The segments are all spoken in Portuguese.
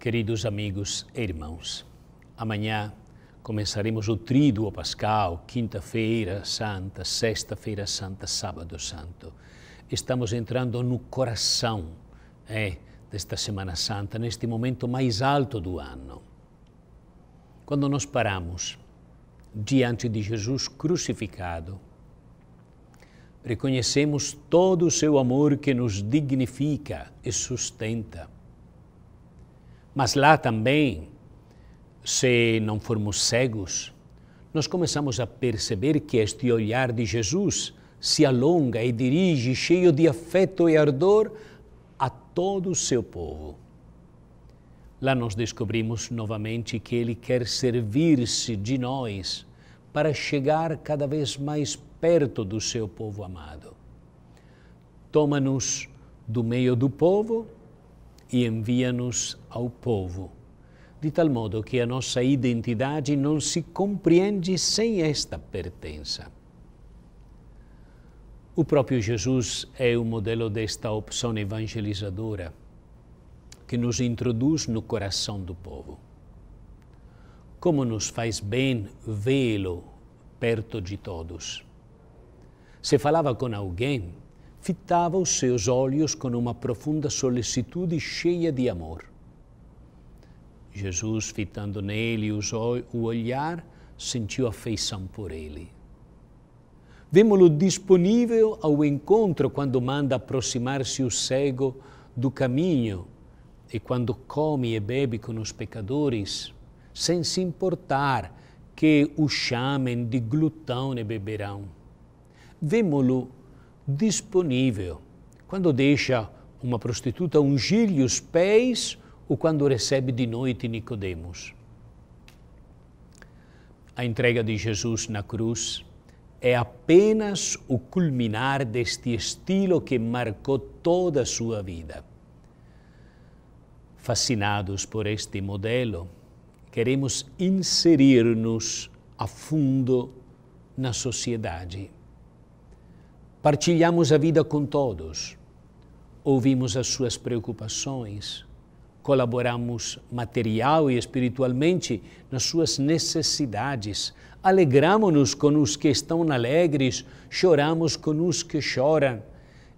Queridos amigos e irmãos, amanhã começaremos o Tríduo Pascal, quinta-feira santa, sexta-feira santa, sábado santo. Estamos entrando no coração é, desta Semana Santa, neste momento mais alto do ano. Quando nós paramos diante de Jesus crucificado, reconhecemos todo o seu amor que nos dignifica e sustenta mas lá também, se não formos cegos, nós começamos a perceber que este olhar de Jesus se alonga e dirige, cheio de afeto e ardor, a todo o seu povo. Lá nós descobrimos novamente que Ele quer servir-se de nós para chegar cada vez mais perto do seu povo amado. Toma-nos do meio do povo e envia-nos ao povo, de tal modo que a nossa identidade não se compreende sem esta pertença. O próprio Jesus é o modelo desta opção evangelizadora que nos introduz no coração do povo. Como nos faz bem vê-lo perto de todos. Se falava com alguém, fitava os seus olhos com uma profunda solicitude cheia de amor. Jesus, fitando nele o olhar, sentiu afeição por ele. Vemo-lo disponível ao encontro quando manda aproximar-se o cego do caminho e quando come e bebe com os pecadores, sem se importar que o chamem de glutão e beberão. Vemo-lo disponível. Quando deixa uma prostituta ungir-lhe os pés ou quando recebe de noite Nicodemos. A entrega de Jesus na cruz é apenas o culminar deste estilo que marcou toda a sua vida. Fascinados por este modelo, queremos inserir-nos a fundo na sociedade. Partilhamos a vida com todos, ouvimos as suas preocupações, colaboramos material e espiritualmente nas suas necessidades, alegramos-nos com os que estão alegres, choramos com os que choram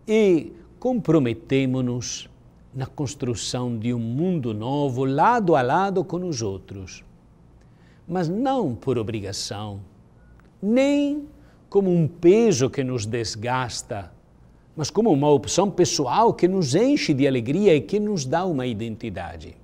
e comprometemos-nos na construção de um mundo novo, lado a lado com os outros. Mas não por obrigação, nem como um peso que nos desgasta, mas como uma opção pessoal que nos enche de alegria e que nos dá uma identidade.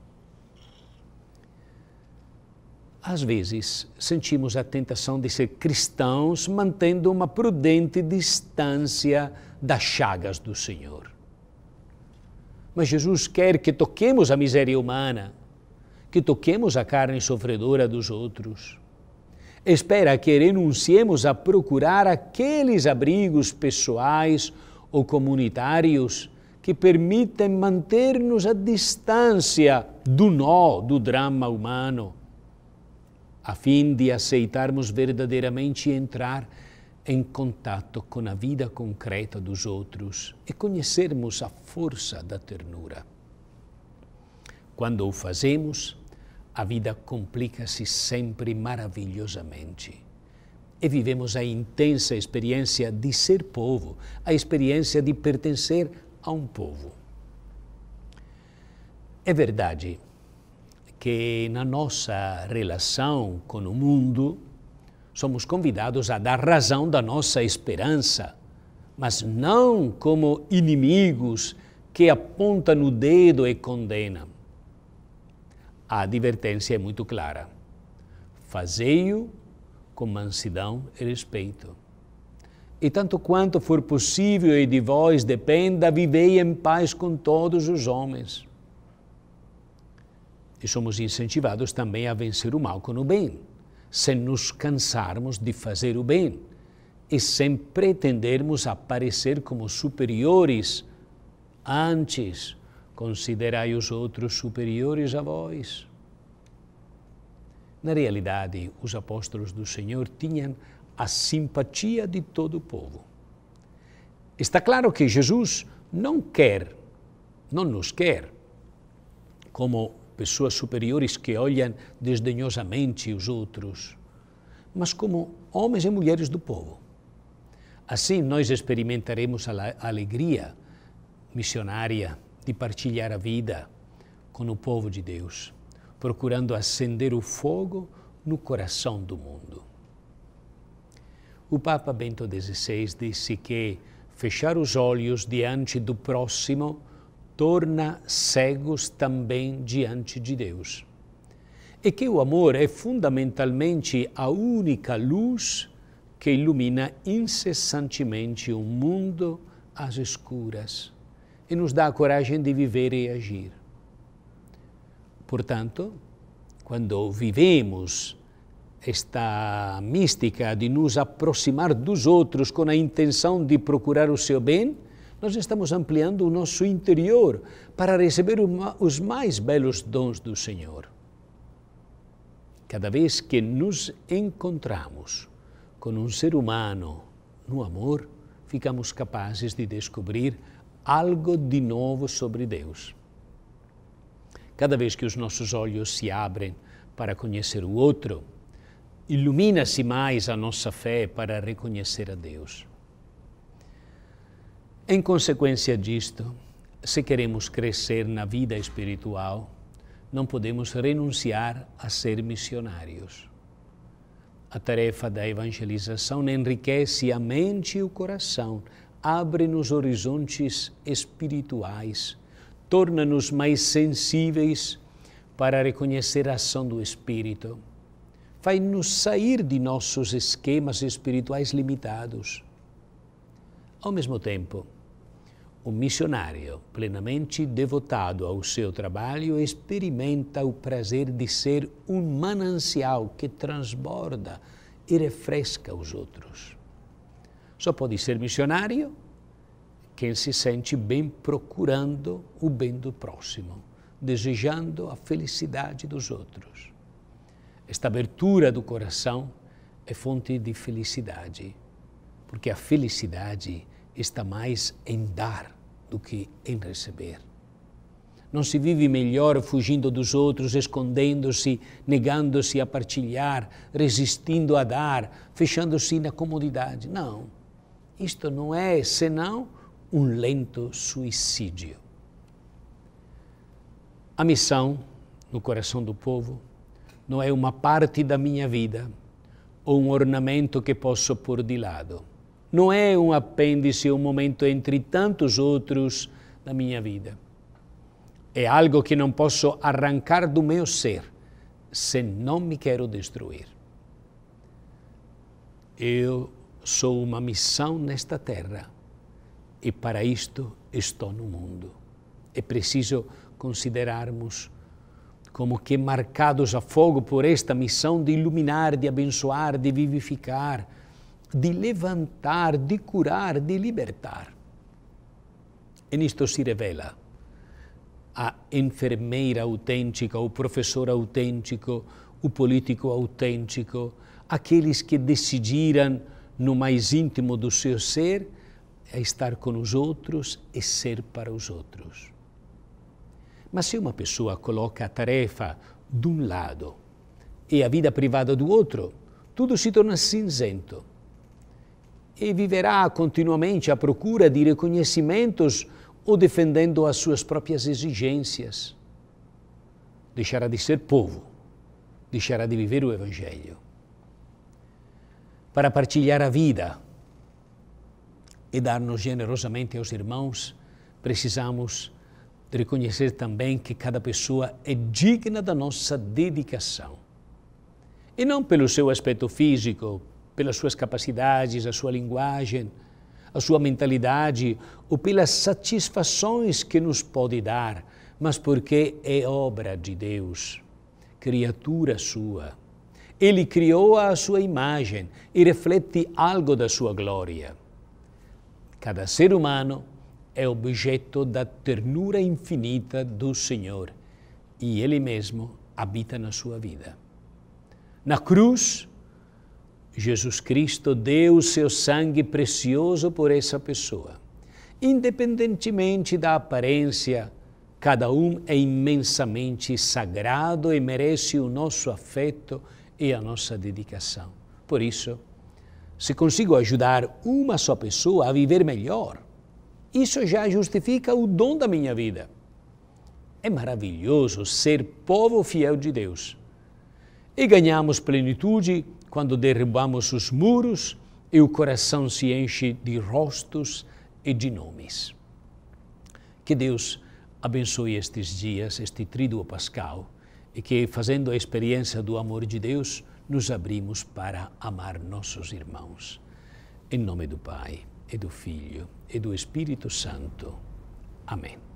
Às vezes, sentimos a tentação de ser cristãos mantendo uma prudente distância das chagas do Senhor. Mas Jesus quer que toquemos a miséria humana, que toquemos a carne sofredora dos outros espera que renunciemos a procurar aqueles abrigos pessoais ou comunitários que permitem manter-nos à distância do nó do drama humano, a fim de aceitarmos verdadeiramente entrar em contato com a vida concreta dos outros e conhecermos a força da ternura. Quando o fazemos, a vida complica-se sempre maravilhosamente. E vivemos a intensa experiência de ser povo, a experiência de pertencer a um povo. É verdade que na nossa relação com o mundo, somos convidados a dar razão da nossa esperança, mas não como inimigos que apontam o dedo e condenam a advertência é muito clara. Fazei-o com mansidão e respeito. E tanto quanto for possível e de vós dependa, vivei em paz com todos os homens. E somos incentivados também a vencer o mal com o bem, sem nos cansarmos de fazer o bem e sem pretendermos aparecer como superiores antes considerai os outros superiores a vós. Na realidade, os apóstolos do Senhor tinham a simpatia de todo o povo. Está claro que Jesus não quer, não nos quer, como pessoas superiores que olham desdenhosamente os outros, mas como homens e mulheres do povo. Assim nós experimentaremos a alegria missionária de partilhar a vida com o povo de Deus, procurando acender o fogo no coração do mundo. O Papa Bento XVI disse que fechar os olhos diante do próximo torna cegos também diante de Deus. E que o amor é fundamentalmente a única luz que ilumina incessantemente um mundo às escuras e nos dá a coragem de viver e agir. Portanto, quando vivemos esta mística de nos aproximar dos outros com a intenção de procurar o seu bem, nós estamos ampliando o nosso interior para receber os mais belos dons do Senhor. Cada vez que nos encontramos com um ser humano no amor, ficamos capazes de descobrir algo de novo sobre Deus. Cada vez que os nossos olhos se abrem para conhecer o outro, ilumina-se mais a nossa fé para reconhecer a Deus. Em consequência disto, se queremos crescer na vida espiritual, não podemos renunciar a ser missionários. A tarefa da evangelização enriquece a mente e o coração abre-nos horizontes espirituais, torna-nos mais sensíveis para reconhecer a ação do Espírito, faz-nos sair de nossos esquemas espirituais limitados. Ao mesmo tempo, um missionário plenamente devotado ao seu trabalho experimenta o prazer de ser um manancial que transborda e refresca os outros. Só pode ser missionário quem se sente bem procurando o bem do próximo, desejando a felicidade dos outros. Esta abertura do coração é fonte de felicidade, porque a felicidade está mais em dar do que em receber. Não se vive melhor fugindo dos outros, escondendo-se, negando-se a partilhar, resistindo a dar, fechando-se na comodidade. Não isto não é senão um lento suicídio. A missão no coração do povo não é uma parte da minha vida ou um ornamento que posso pôr de lado. Não é um apêndice, um momento entre tantos outros da minha vida. É algo que não posso arrancar do meu ser se não me quero destruir. Eu sou uma missão nesta terra e para isto estou no mundo. É preciso considerarmos como que marcados a fogo por esta missão de iluminar, de abençoar, de vivificar, de levantar, de curar, de libertar. E nisto se revela a enfermeira autêntica, o professor autêntico, o político autêntico, aqueles que decidiram no mais íntimo do seu ser, é estar com os outros e ser para os outros. Mas se uma pessoa coloca a tarefa de um lado e a vida privada do outro, tudo se torna cinzento. E viverá continuamente à procura de reconhecimentos ou defendendo as suas próprias exigências. Deixará de ser povo, deixará de viver o Evangelho para partilhar a vida e dar-nos generosamente aos irmãos, precisamos de reconhecer também que cada pessoa é digna da nossa dedicação. E não pelo seu aspecto físico, pelas suas capacidades, a sua linguagem, a sua mentalidade ou pelas satisfações que nos pode dar, mas porque é obra de Deus, criatura sua. Ele criou-a à sua imagem e reflete algo da sua glória. Cada ser humano é objeto da ternura infinita do Senhor e Ele mesmo habita na sua vida. Na cruz, Jesus Cristo deu o seu sangue precioso por essa pessoa. Independentemente da aparência, cada um é imensamente sagrado e merece o nosso afeto e a nossa dedicação. Por isso, se consigo ajudar uma só pessoa a viver melhor, isso já justifica o dom da minha vida. É maravilhoso ser povo fiel de Deus. E ganhamos plenitude quando derrubamos os muros e o coração se enche de rostos e de nomes. Que Deus abençoe estes dias, este tríduo pascal e que, fazendo a experiência do amor de Deus, nos abrimos para amar nossos irmãos. Em nome do Pai, e do Filho, e do Espírito Santo. Amém.